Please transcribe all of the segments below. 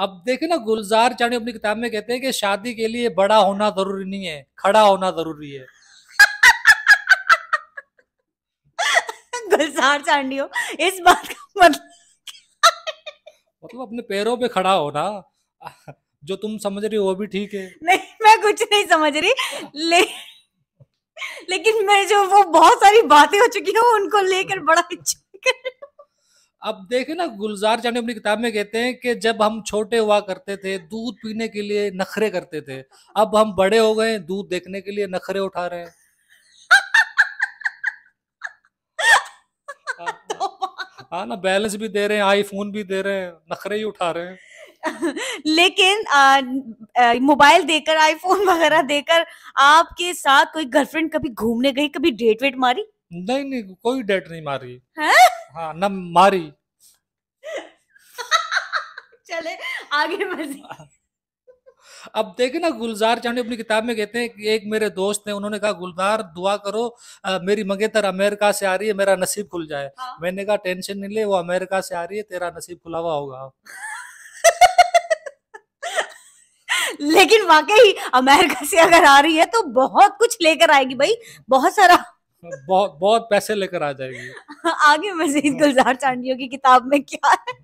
अब देखे ना गुलजार चाणी अपनी किताब में कहते हैं कि शादी के लिए बड़ा होना जरूरी नहीं है खड़ा होना जरूरी है गुलजार चांडियो इस बात का मतलब मतलब अपने पैरों पे खड़ा होना जो तुम समझ रही हो वो भी ठीक है नहीं मैं कुछ नहीं समझ रही ले लेकिन मैं जो वो बहुत सारी बातें हो चुकी हूँ उनको लेकर बड़ा अच्छा अब देखे ना गुलजार चांडी अपनी किताब में कहते हैं कि जब हम छोटे हुआ करते थे दूध पीने के लिए नखरे करते थे अब हम बड़े हो गए दूध देखने के लिए नखरे उठा रहे हैं हाँ, हाँ।, हाँ ना बैलेंस भी दे रहे हैं आईफोन भी दे रहे हैं नखरे ही उठा रहे हैं लेकिन मोबाइल देकर आईफोन वगैरह देकर आपके साथ कोई गर्लफ्रेंड कभी घूमने गई कभी डेट वेट मारी नहीं नहीं कोई डेट नहीं मारी है? हाँ ना मारी चले आगे मजीद अब देखे ना गुलजार चांडी अपनी किताब में कहते हैं कि एक मेरे दोस्त ने उन्होंने कहा गुलजार दुआ करो आ, मेरी मंगेतर अमेरिका से आ रही है मेरा नसीब खुल जाए हाँ? मैंने कहा टेंशन नहीं ले वो अमेरिका से आ रही है तेरा नसीब खुला हुआ होगा लेकिन वाकई अमेरिका से अगर आ रही है तो बहुत कुछ लेकर आएगी भाई बहुत सारा बहुत बहुत पैसे लेकर आ जाएगी आगे मजीद गुलजार चांडियों की किताब में क्या है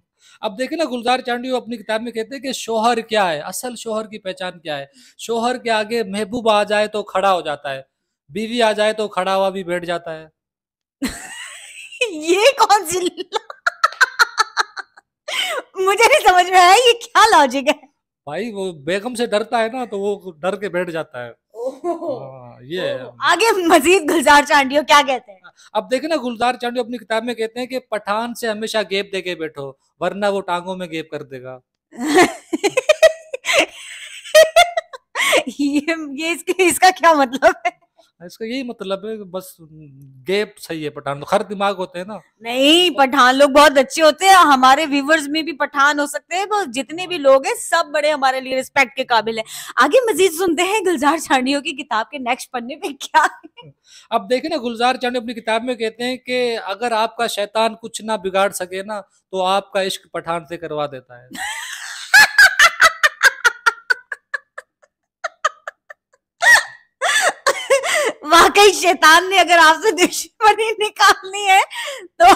अब देखे ना गुलजार चांडी अपनी किताब में कहते हैं कि शोहर क्या है असल शोहर की पहचान क्या है शोहर के आगे महबूब आ जाए तो खड़ा हो जाता है बीवी आ जाए तो खड़ा हुआ भी बैठ जाता है ये कौन सी मुझे नहीं समझ में आया ये क्या लॉजिक है भाई वो बेगम से डरता है ना तो वो डर के बैठ जाता है ये तो आगे मजीद गुलजार चांडियो क्या कहते हैं अब देखे ना गुलजार चांडियो अपनी किताब में कहते हैं कि पठान से हमेशा गेप दे के बैठो वरना वो टांगों में गेप कर देगा ये ये इसके इसका क्या मतलब है हाँ, इसका यही मतलब है बस गैप सही है पठान हर दिमाग होते हैं ना नहीं तो पठान लोग बहुत अच्छे होते हैं हमारे व्यूवर्स में भी पठान हो सकते हैं तो जितने भी हाँ। लोग हैं सब बड़े हमारे लिए रिस्पेक्ट के काबिल हैं आगे मजीद सुनते हैं गुलजार चांडियो की किताब के नेक्स्ट पन्ने पे क्या है? हाँ। अब देखे ना गुलजार चांडियो अपनी किताब में कहते हैं कि अगर आपका शैतान कुछ ना बिगाड़ सके ना तो आपका इश्क पठान से करवा देता है वाकई शैतान ने अगर आपसे दुश्मनी निकालनी है तो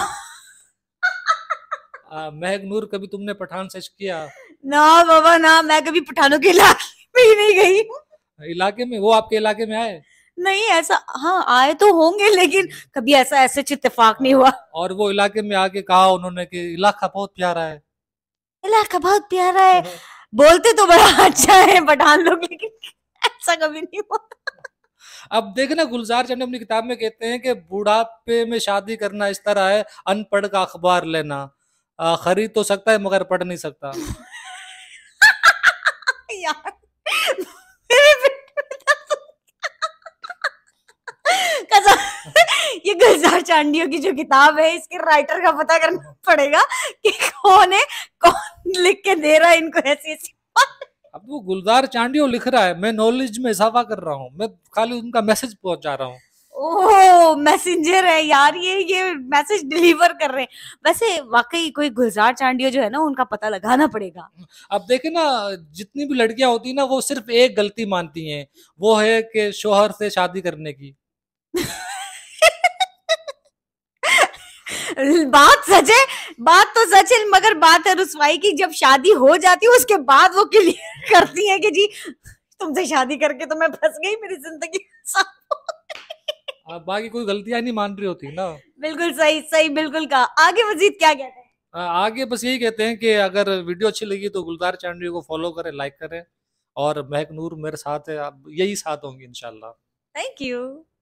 महक नूर कभी तुमने पठान से किया ना बाबा ना मैं कभी पठानों के इलाके में ही नहीं गई इलाके में वो आपके इलाके में आए नहीं ऐसा हाँ आए तो होंगे लेकिन कभी ऐसा ऐसे इतफाक नहीं हुआ और वो इलाके में आके कहा उन्होंने कि इलाका बहुत प्यारा है इलाका बहुत प्यारा है हाँ। बोलते तो बड़ा अच्छा है पठान लोग लेकिन ऐसा कभी नहीं हुआ अब देखना गुलजार चंद अपनी किताब में कहते हैं कि बुढ़ापे में शादी करना इस तरह है अनपढ़ का अखबार लेना खरीद तो सकता है मगर पढ़ नहीं सकता ये गुलजार चांडियों की जो किताब है इसके राइटर का पता करना पड़ेगा कि कौन है कौन लिख के दे रहा है इनको ऐसी ऐसी अब वो गुलजार चांडियो लिख रहा है मैं नॉलेज में इजाफा कर रहा हूँ मैं खाली उनका मैसेज पहुंचा रहा हूँ ओह मैसेंजर है यार ये ये मैसेज डिलीवर कर रहे हैं वैसे वाकई कोई गुलजार चांडियो जो है ना उनका पता लगाना पड़ेगा अब देखे ना जितनी भी लड़कियां होती है ना वो सिर्फ एक गलती मानती हैं वो है कि शोहर से शादी करने की बात सच है बात तो सच है मगर बात है रसवाई की जब शादी हो जाती है उसके बाद वो क्लियर करती है कि जी तुमसे शादी करके तो मैं फंस गई मेरी जिंदगी बाकी कोई गलतियां नहीं मान रही होती ना बिल्कुल सही सही बिल्कुल कहा आगे मजीद क्या कहते हैं आगे बस यही कहते हैं कि अगर वीडियो अच्छी लगी तो गुलदार चांडवी को फॉलो करें लाइक करें और महक नूर मेरे साथ है आप यही साथ होंगे इनशाला थैंक यू